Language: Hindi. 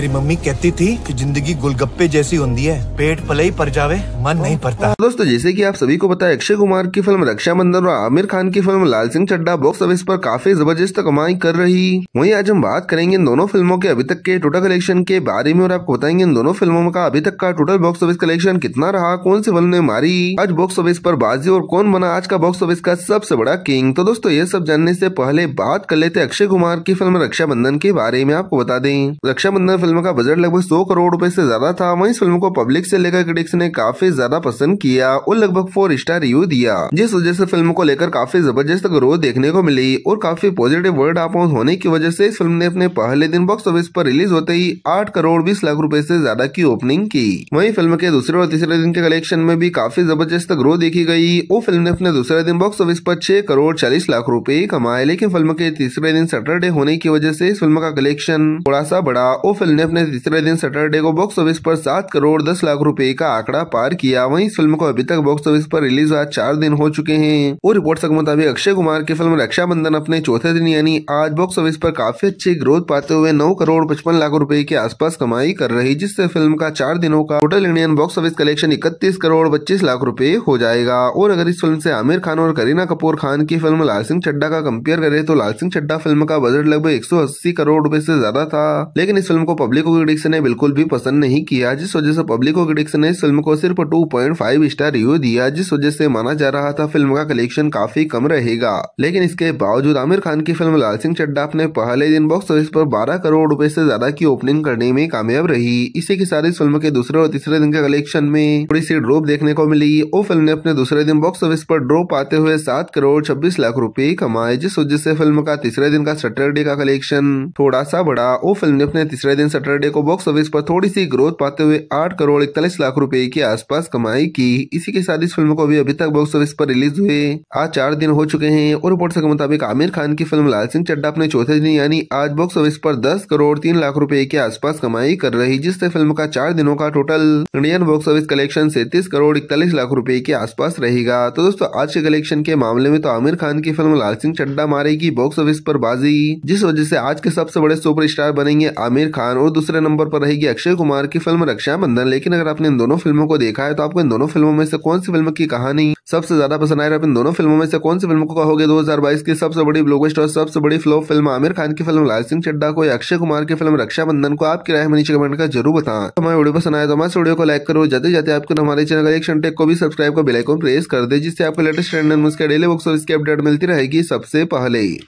मेरी मम्मी कहती थी कि जिंदगी गुलगप्पे जैसी होती है पेट पले ही पर जावे मन नहीं पड़ता हाँ, दोस्तों जैसे कि आप सभी को पता है अक्षय कुमार की फिल्म रक्षाबंधन और आमिर खान की film Laal Singh Chaddha box office पर काफी जबरदस्त कमाई कर रही वहीं आज हम बात करेंगे इन दोनों फिल्मों के अभी तक के टोटल कलेक्शन के बारे में और आपको बताएंगे इन दोनों फिल्मों का अभी तक का टोटल बॉक्स ऑफिस कलेक्शन कितना रहा कौन सी फिल्म ने मारी आज बॉक्स ऑफिस पर बाजी और कौन बना आज का बॉक्स ऑफिस का सबसे बड़ा किंग तो दोस्तों ये सब जानने ऐसी पहले बात कर लेते अक्षय कुमार की फिल्म रक्षाबंधन के बारे में आपको बता दें रक्षाबंधन फिल्म का बजट लगभग 100 करोड़ रुपए से ज्यादा था वहीं फिल्म को पब्लिक से लेकर क्रिटिक्स ने काफी ज्यादा पसंद किया और लगभग फोर स्टार रिव्यू दिया जिस वजह से फिल्म को लेकर काफी जबरदस्त ग्रोथ देखने को मिली और काफी पॉजिटिव वर्ड अपाउंट होने की वजह से इस फिल्म ने अपने पहले दिन बॉक्स ऑफिस पर रिलीज होते ही आठ करोड़ बीस लाख रूपए ऐसी ज्यादा की ओपनिंग की वही फिल्म के दूसरे और तीसरे दिन के कलेक्शन में भी काफी जबरदस्त ग्रोथ देखी गई और फिल्म ने अपने दूसरे दिन बॉक्स ऑफिस पर छह करोड़ चालीस लाख रूपए कमाए लेकिन फिल्म के तीसरे दिन सैटरडे होने की वजह से इस फिल्म का कलेक्शन थोड़ा सा बड़ा और फिल्म फिल्म ने अपने तीसरे दिन सैटरडे को बॉक्स ऑफिस पर सात करोड़ दस लाख रुपए का आंकड़ा पार किया वहीं फिल्म को अभी तक बॉक्स ऑफिस पर रिलीज आज चार दिन हो चुके हैं और रिपोर्ट के मुताबिक अक्षय कुमार की फिल्म रक्षाबंधन अपने चौथे दिन यानी आज बॉक्स ऑफिस पर काफी अच्छी ग्रोथ पाते हुए नौ करोड़ पचपन लाख रूपए के आसपास कमाई कर रही जिससे फिल्म का चार दिनों का total Indian box office collection इकतीस करोड़ पच्चीस लाख रूपए हो जाएगा और अगर इस फिल्म ऐसी आमिर खान और करीना कपूर खान की फिल्म लाल सिंह चड्डा का कम्पेयर करे तो लाल सिंह चड्डा फिल्म का बजट लगभग एक करोड़ रूपए ऐसी ज्यादा था लेकिन इस फिल्म को पब्लिक को क्रिटिक्स ने बिल्कुल भी पसंद नहीं किया जिस वजह से पब्लिक को क्रिटिक्स ने इस फिल्म को सिर्फ two point five star review दिया जिस वजह से माना जा रहा था फिल्म का कलेक्शन काफी कम रहेगा लेकिन इसके बावजूद आमिर खान की फिल्म लाल सिंह चड्डा अपने पहले दिन बॉक्स ऑफिस पर 12 करोड़ रुपए से ज्यादा की ओपनिंग करने में कामयाब रही इसी के साथ इस फिल्म के दूसरे और तीसरे दिन के कलेक्शन में थोड़ी सी ड्रोप देखने को मिली वो फिल्म ने अपने दूसरे दिन बॉक्स ऑफिस पर ड्रोप आते हुए सात करोड़ छब्बीस लाख रूपए कमाए जिस वजह से फिल्म का तीसरे दिन का सैटरडे का कलेक्शन थोड़ा सा बढ़ा वो फिल्म ने अपने तीसरे दिन सैटरडे को बॉक्स ऑफिस पर थोड़ी सी ग्रोथ पाते हुए आठ करोड़ इकतालीस लाख रुपए के आसपास कमाई की इसी के साथ इस फिल्म को भी अभी तक बॉक्स ऑफिस पर रिलीज हुए आज चार दिन हो चुके हैं और रिपोर्ट के मुताबिक आमिर खान की फिल्म लाल सिंह चड्डा अपने चौथे दिन यानी आज बॉक्स ऑफिस पर दस करोड़ तीन लाख रूपये के आसपास कमाई कर रही जिससे फिल्म का चार दिनों का total Indian box office collection सैतीस करोड़ इकतालीस लाख रूपए के आसपास रहेगा तो दोस्तों आज के कलेक्शन के मामले में तो आमिर खान की फिल्म लाल सिंह चड्डा मारेगी बॉक्स ऑफिस पर बाजी जिस वजह से आज के सबसे बड़े सुपरस्टार बनेंगे आमिर खान और दूसरे नंबर पर रहेगी अक्षय कुमार की फिल्म रक्षाबंधन लेकिन अगर आपने इन दोनों फिल्मों को देखा है तो आपको इन दोनों फिल्मों में से कौन सी फिल्म की कहानी सबसे ज्यादा पसंद आए आप इन दोनों फिल्मों में से कौन सी फिल्म को कहोगे 2022 की सबसे बड़ी ब्लॉकबस्ट और सबसे बड़ी फ्लॉप फिल्म आमिर खान की फिल्म लाल सिंह चड्डा को अक्षय कुमार की फिल्म रक्षाबंधन को आपकी राय में नीचे कमेंट कर जरूर बताएं तो हमारे वीडियो पसंद आए तो हमारे वीडियो को लाइक करो जाते जाते आपको हमारे चैनल एक टेक को भी सब्सक्राइब कर बेलाइकॉन प्रेस कर दे जिससे आपको लेटेस्ट ट्रेंड न्यूज के डेली बुक्स और इसकी अपडेट मिलती रहेगी सबसे पहले